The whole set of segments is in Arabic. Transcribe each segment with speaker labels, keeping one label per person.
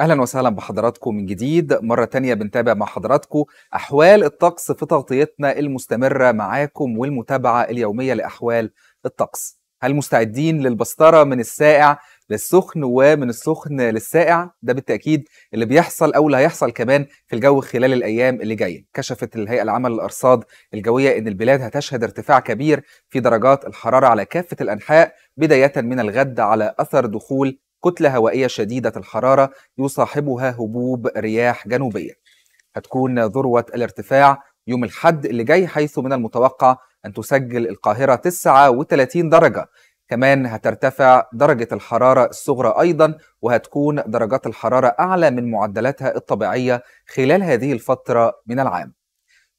Speaker 1: اهلا وسهلا بحضراتكم من جديد مره تانية بنتابع مع حضراتكم احوال الطقس في تغطيتنا المستمره معاكم والمتابعه اليوميه لاحوال الطقس هل مستعدين للبسطره من السائع للسخن ومن السخن للسائع ده بالتاكيد اللي بيحصل او اللي هيحصل كمان في الجو خلال الايام اللي جايه كشفت الهيئه العامه للارصاد الجويه ان البلاد هتشهد ارتفاع كبير في درجات الحراره على كافه الانحاء بدايه من الغد على اثر دخول كتلة هوائية شديدة الحرارة يصاحبها هبوب رياح جنوبية هتكون ذروة الارتفاع يوم الحد اللي جاي حيث من المتوقع أن تسجل القاهرة 39 درجة كمان هترتفع درجة الحرارة الصغرى أيضا وهتكون درجات الحرارة أعلى من معدلاتها الطبيعية خلال هذه الفترة من العام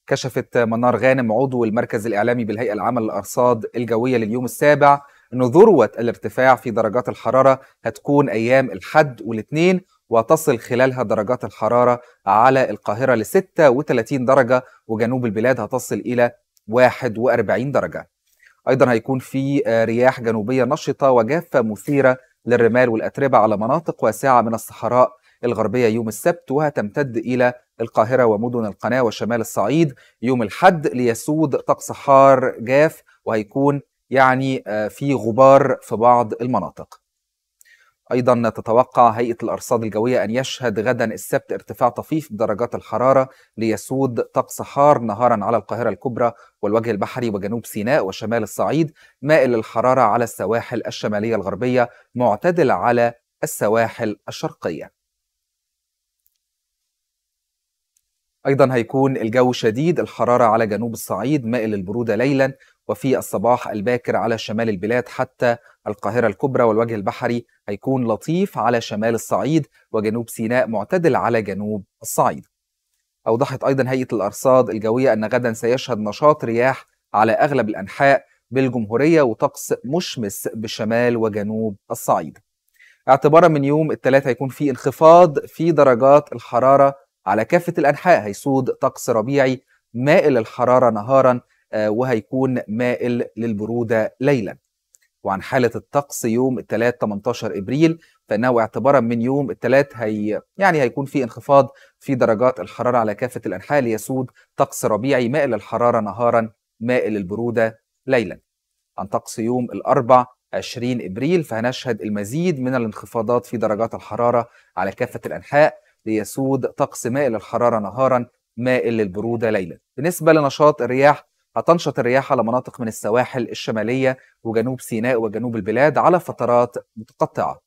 Speaker 1: كشفت منار غانم عضو المركز الإعلامي بالهيئة العامة للأرصاد الجوية لليوم السابع انه ذروه الارتفاع في درجات الحراره هتكون ايام الحد والاثنين وتصل خلالها درجات الحراره على القاهره ل 36 درجه وجنوب البلاد هتصل الى 41 درجه. ايضا هيكون في آه، رياح جنوبيه نشطه وجافه مثيره للرمال والاتربه على مناطق واسعه من الصحراء الغربيه يوم السبت وهتمتد الى القاهره ومدن القناه وشمال الصعيد يوم الحد ليسود طقس حار جاف وهيكون يعني آه، في غبار في بعض المناطق أيضا تتوقع هيئة الأرصاد الجوية أن يشهد غدا السبت ارتفاع طفيف بدرجات الحرارة ليسود طقس حار نهارا على القاهرة الكبرى والوجه البحري وجنوب سيناء وشمال الصعيد مائل الحرارة على السواحل الشمالية الغربية معتدل على السواحل الشرقية أيضا هيكون الجو شديد الحرارة على جنوب الصعيد مائل البرودة ليلا وفي الصباح الباكر على شمال البلاد حتى القاهرة الكبرى والوجه البحري هيكون لطيف على شمال الصعيد وجنوب سيناء معتدل على جنوب الصعيد أوضحت أيضا هيئة الأرصاد الجوية أن غدا سيشهد نشاط رياح على أغلب الأنحاء بالجمهورية وطقس مشمس بشمال وجنوب الصعيد اعتبارا من يوم الثلاثاء هيكون في انخفاض في درجات الحرارة على كافة الأنحاء هيسود طقس ربيعي مائل الحرارة نهارا آه، وهيكون مائل للبرودة ليلا وعن حالة الطقس يوم الثلاث 18 إبريل فإنه اعتبارا من يوم الثلاث هي يعني هيكون في انخفاض في درجات الحرارة على كافة الأنحاء ليسود طقس ربيعي مائل للحرارة نهارا مائل للبرودة ليلا عن طقس يوم الأربع 20 إبريل فهنشهد المزيد من الانخفاضات في درجات الحرارة على كافة الأنحاء ليسود طقس مائل للحرارة نهارا مائل للبرودة ليلا بالنسبة لنشاط الرياح هتنشط الرياح على مناطق من السواحل الشمالية وجنوب سيناء وجنوب البلاد على فترات متقطعة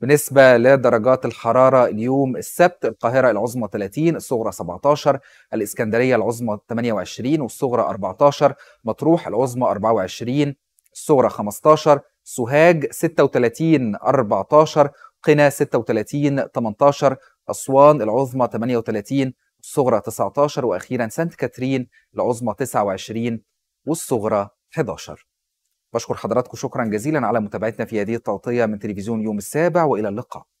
Speaker 1: بالنسبة لدرجات الحرارة اليوم السبت القاهرة العظمى 30 الصغرى 17 الإسكندرية العظمى 28 والصغرى 14 مطروح العظمى 24 الصغرى 15 سوهاج 36 14 قنا 36 18 أسوان العظمى 38 الصغرى 19 واخيرا سانت كاترين العظمى 29 والصغرى 11 بشكر حضراتكم شكرا جزيلا على متابعتنا في هذه التغطيه من تلفزيون يوم السابع والى اللقاء